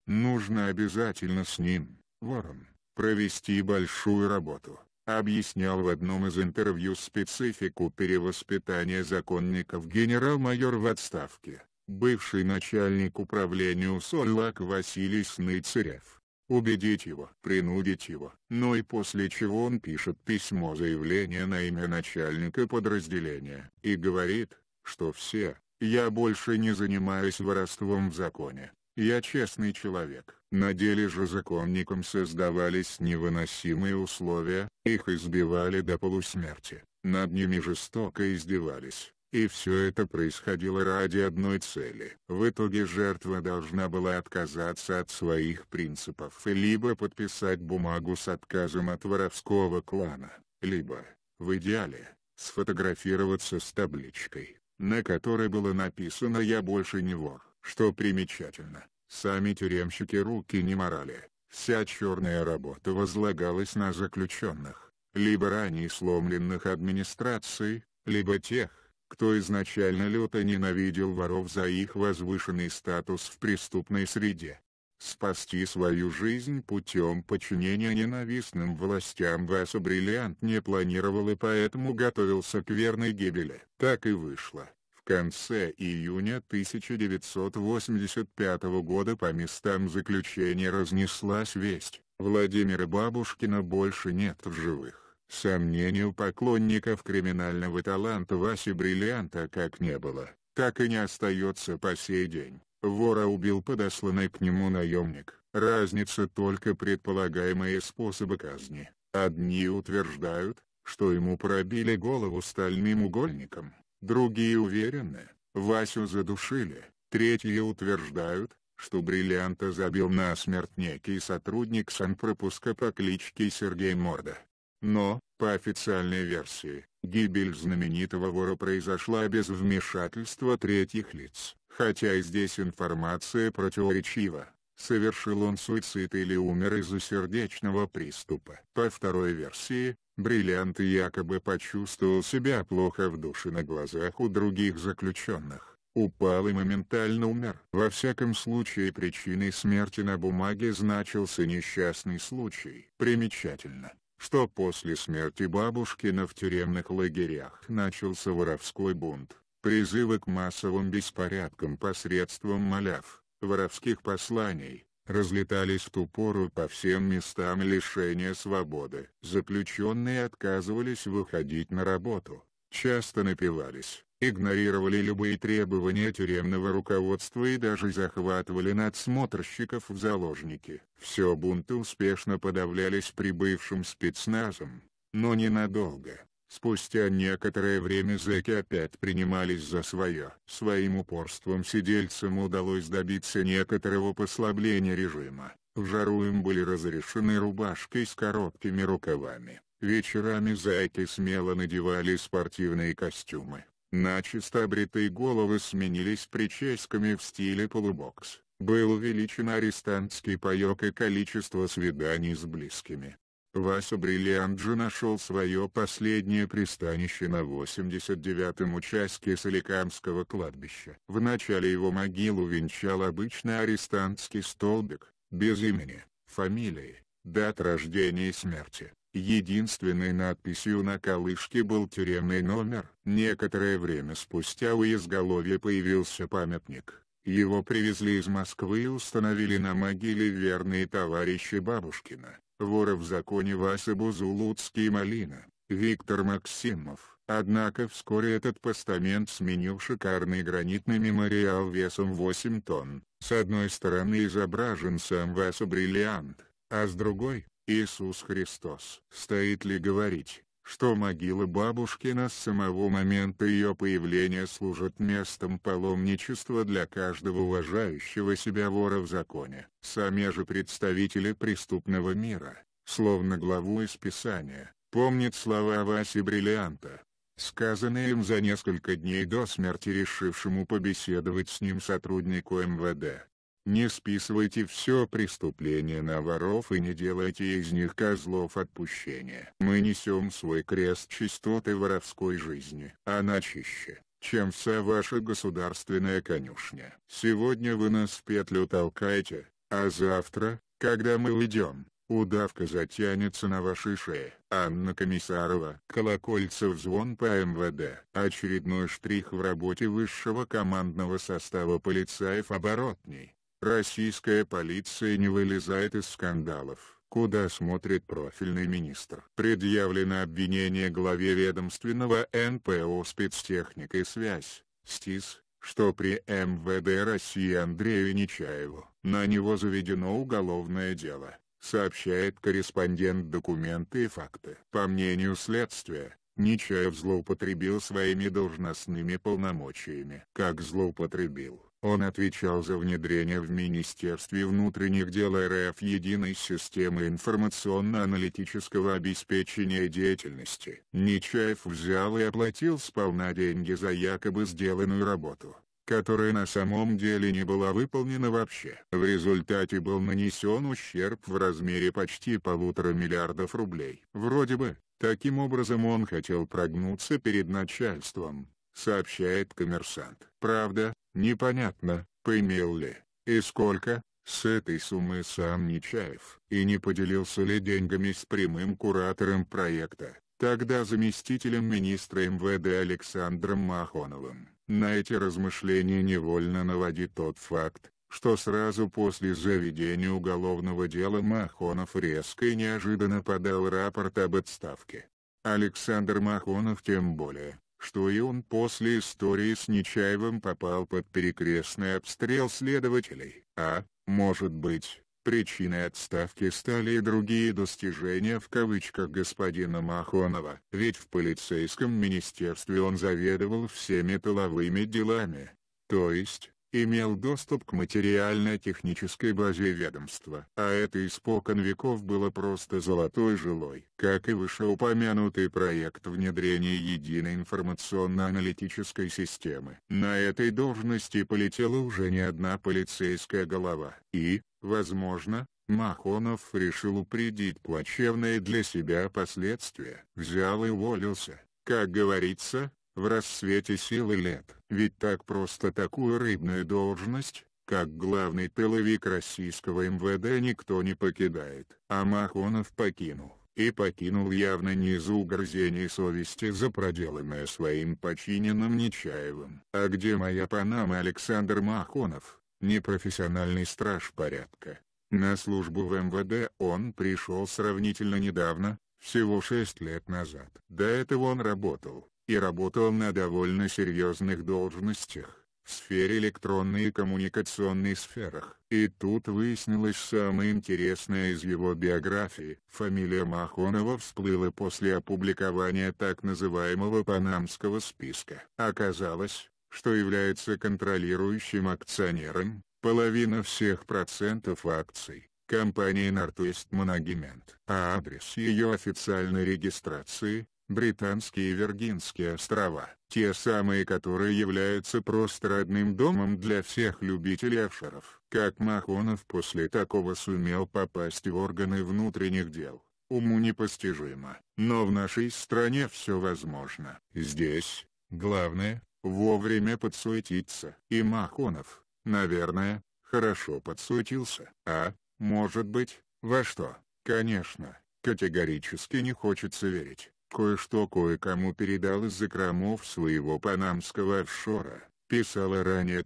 Нужно обязательно с ним, вором, провести большую работу, объяснял в одном из интервью специфику перевоспитания законников генерал-майор в отставке, бывший начальник управления УСОЛАК Василий Сныцарев. Убедить его, принудить его, но и после чего он пишет письмо-заявление на имя начальника подразделения и говорит, что все, я больше не занимаюсь воровством в законе, я честный человек. На деле же законникам создавались невыносимые условия, их избивали до полусмерти, над ними жестоко издевались. И все это происходило ради одной цели. В итоге жертва должна была отказаться от своих принципов и либо подписать бумагу с отказом от воровского клана, либо, в идеале, сфотографироваться с табличкой, на которой было написано «Я больше не вор», что примечательно. Сами тюремщики руки не морали. Вся черная работа возлагалась на заключенных, либо ранее сломленных администрацией, либо тех, кто изначально люто ненавидел воров за их возвышенный статус в преступной среде. Спасти свою жизнь путем подчинения ненавистным властям Васа Бриллиант не планировал и поэтому готовился к верной гибели. Так и вышло. В конце июня 1985 года по местам заключения разнеслась весть, Владимира Бабушкина больше нет в живых. Сомнению поклонников криминального таланта Васи Бриллианта как не было, так и не остается по сей день. Вора убил подосланный к нему наемник. Разница только предполагаемые способы казни. Одни утверждают, что ему пробили голову стальным угольником, Другие уверены, Васю задушили. Третьи утверждают, что бриллианта забил насмерть некий сотрудник санпропуска по кличке Сергей Морда. Но, по официальной версии, гибель знаменитого вора произошла без вмешательства третьих лиц, хотя и здесь информация противоречива совершил он суицид или умер из-за сердечного приступа. По второй версии, Бриллиант якобы почувствовал себя плохо в душе на глазах у других заключенных, упал и моментально умер. Во всяком случае причиной смерти на бумаге значился несчастный случай. Примечательно, что после смерти Бабушкина в тюремных лагерях начался воровской бунт, призывы к массовым беспорядкам посредством маляв воровских посланий, разлетались в ту пору по всем местам лишения свободы. Заключенные отказывались выходить на работу, часто напивались, игнорировали любые требования тюремного руководства и даже захватывали надсмотрщиков в заложники. Все бунты успешно подавлялись прибывшим спецназом, но ненадолго. Спустя некоторое время зэки опять принимались за свое. Своим упорством сидельцам удалось добиться некоторого послабления режима. В жару им были разрешены рубашки с короткими рукавами. Вечерами зэки смело надевали спортивные костюмы. Начисто обритые головы сменились прическами в стиле полубокс. Был увеличен арестантский паек и количество свиданий с близкими. Вася Бриллиант же нашел свое последнее пристанище на 89-м участке Соликамского кладбища. В начале его могилу венчал обычный арестантский столбик, без имени, фамилии, дат рождения и смерти. Единственной надписью на колышке был тюремный номер. Некоторое время спустя у изголовья появился памятник. Его привезли из Москвы и установили на могиле верные товарищи Бабушкина. Воры в законе Васибу Зулуцкий Малина, Виктор Максимов. Однако вскоре этот постамент сменил шикарный гранитный мемориал весом 8 тонн. С одной стороны изображен сам Васа Бриллиант, а с другой — Иисус Христос. Стоит ли говорить, что могила бабушкина с самого момента ее появления служит местом паломничества для каждого уважающего себя вора в законе. Сами же представители преступного мира, словно главу из Писания, помнят слова Васи Бриллианта, сказанные им за несколько дней до смерти решившему побеседовать с ним сотруднику МВД. Не списывайте все преступление на воров и не делайте из них козлов отпущения. Мы несем свой крест чистоты воровской жизни. Она чище, чем вся ваша государственная конюшня. Сегодня вы нас в петлю толкаете, а завтра, когда мы уйдем, удавка затянется на вашей шее. Анна Комиссарова, колокольцев звон по МВД. Очередной штрих в работе высшего командного состава полицаев оборотней. Российская полиция не вылезает из скандалов, куда смотрит профильный министр. Предъявлено обвинение главе ведомственного НПО «Спецтехника и связь» СТИС, что при МВД России Андрею Нечаеву на него заведено уголовное дело, сообщает корреспондент «Документы и факты». По мнению следствия, Нечаев злоупотребил своими должностными полномочиями. Как злоупотребил? Он отвечал за внедрение в Министерстве внутренних дел РФ единой системы информационно-аналитического обеспечения деятельности. Нечаев взял и оплатил сполна деньги за якобы сделанную работу которая на самом деле не была выполнена вообще. В результате был нанесен ущерб в размере почти полутора миллиардов рублей. Вроде бы, таким образом он хотел прогнуться перед начальством, сообщает коммерсант. Правда, непонятно, поимел ли, и сколько, с этой суммы сам Нечаев, и не поделился ли деньгами с прямым куратором проекта, тогда заместителем министра МВД Александром Махоновым. На эти размышления невольно наводит тот факт, что сразу после заведения уголовного дела Махонов резко и неожиданно подал рапорт об отставке. Александр Махонов тем более, что и он после истории с Нечаевым попал под перекрестный обстрел следователей, а, может быть, причиной отставки стали и другие достижения в кавычках господина Махонова, ведь в полицейском министерстве он заведовал всеми тыловыми делами, то есть, имел доступ к материально-технической базе ведомства. А это испокон веков было просто золотой жилой. Как и вышеупомянутый проект внедрения единой информационно-аналитической системы. На этой должности полетела уже не одна полицейская голова. И, возможно, Махонов решил упредить плачевные для себя последствия. Взял и уволился. Как говорится, в рассвете силы лет. Ведь так просто такую рыбную должность, как главный тыловик российского МВД никто не покидает. А Махонов покинул, и покинул явно не из угрызений совести за проделанное своим подчиненным Нечаевым. А где моя Панама Александр Махонов, непрофессиональный страж порядка? На службу в МВД он пришел сравнительно недавно, всего 6 лет назад. До этого он работал и работал на довольно серьезных должностях в сфере электронной и коммуникационной сферах. И тут выяснилось самое интересное из его биографии. Фамилия Махонова всплыла после опубликования так называемого «Панамского списка». Оказалось, что является контролирующим акционером, половина всех процентов акций компании Northwest Management. А адрес ее официальной регистрации Британские Виргинские острова, те самые которые являются просто родным домом для всех любителей офшоров. Как Махонов после такого сумел попасть в органы внутренних дел, уму непостижимо, но в нашей стране все возможно. Здесь, главное, вовремя подсуетиться. И Махонов, наверное, хорошо подсуетился. А, может быть, во что? Конечно, категорически не хочется верить кое-что кое-кому передал из закромов своего панамского офшора, писала ранее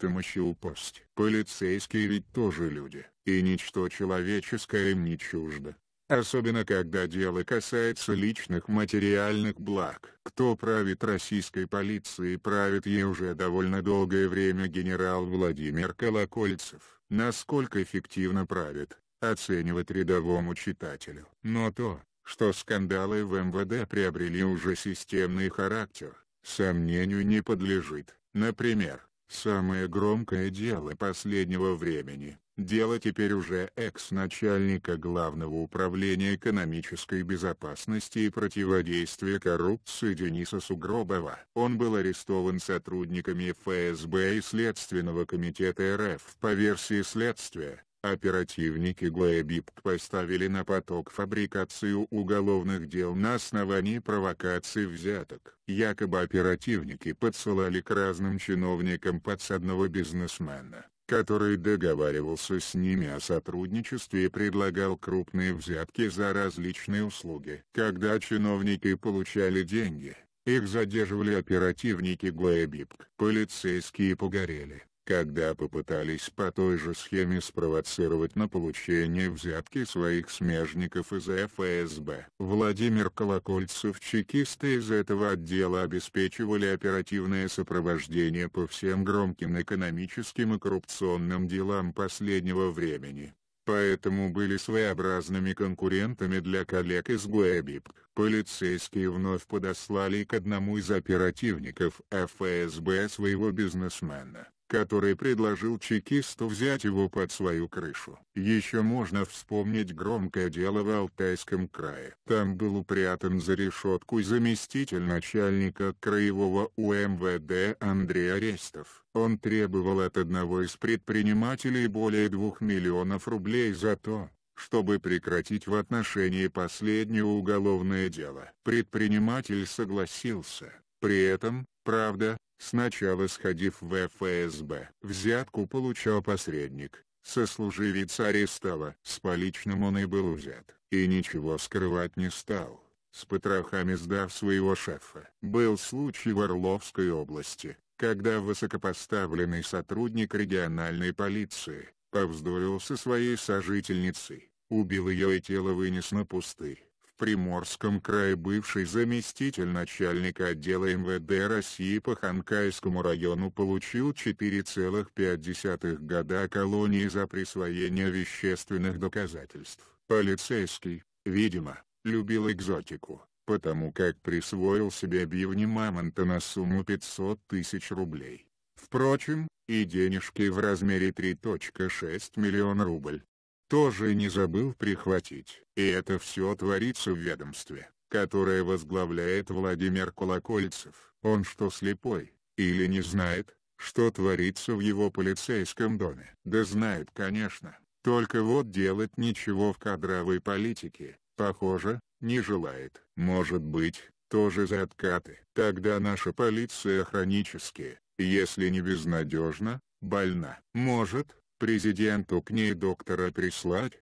Пост. Полицейские ведь тоже люди, и ничто человеческое им не чуждо. Особенно когда дело касается личных материальных благ. Кто правит российской полицией правит ей уже довольно долгое время генерал Владимир Колокольцев. Насколько эффективно правит, оценивать рядовому читателю. Но то, что скандалы в МВД приобрели уже системный характер, сомнению не подлежит. Например, самое громкое дело последнего времени – дело теперь уже экс-начальника Главного управления экономической безопасности и противодействия коррупции Дениса Сугробова. Он был арестован сотрудниками ФСБ и Следственного комитета РФ по версии следствия. Оперативники Глэбиб поставили на поток фабрикацию уголовных дел на основании провокаций взяток. Якобы оперативники подсылали к разным чиновникам подсадного бизнесмена, который договаривался с ними о сотрудничестве и предлагал крупные взятки за различные услуги. Когда чиновники получали деньги, их задерживали оперативники Глэбиб. Полицейские погорели когда попытались по той же схеме спровоцировать на получение взятки своих смежников из ФСБ. Владимир Колокольцев чекисты из этого отдела обеспечивали оперативное сопровождение по всем громким экономическим и коррупционным делам последнего времени поэтому были своеобразными конкурентами для коллег из ГУЭБИП. Полицейские вновь подослали к одному из оперативников ФСБ своего бизнесмена который предложил чекисту взять его под свою крышу. Еще можно вспомнить громкое дело в Алтайском крае. Там был упрятан за решетку заместитель начальника краевого УМВД Андрей Арестов. Он требовал от одного из предпринимателей более двух миллионов рублей за то, чтобы прекратить в отношении последнего уголовное дело. Предприниматель согласился. При этом, правда, Сначала сходив в ФСБ, взятку получал посредник, сослуживец арестова. С поличным он и был взят, и ничего скрывать не стал, с потрохами сдав своего шефа. Был случай в Орловской области, когда высокопоставленный сотрудник региональной полиции, повздорил со своей сожительницей, убил ее и тело вынес на пустырь. Приморском крае бывший заместитель начальника отдела МВД России по Ханкайскому району получил 4,5 года колонии за присвоение вещественных доказательств. Полицейский, видимо, любил экзотику, потому как присвоил себе бивни мамонта на сумму 500 тысяч рублей. Впрочем, и денежки в размере 3.6 миллиона рубль, тоже не забыл прихватить. И это все творится в ведомстве, которое возглавляет Владимир Колокольцев. Он что слепой, или не знает, что творится в его полицейском доме? Да знает, конечно. Только вот делать ничего в кадровой политике, похоже, не желает. Может быть, тоже за откаты. Тогда наша полиция хронически, если не безнадежна, больна. Может, президенту к ней доктора прислать?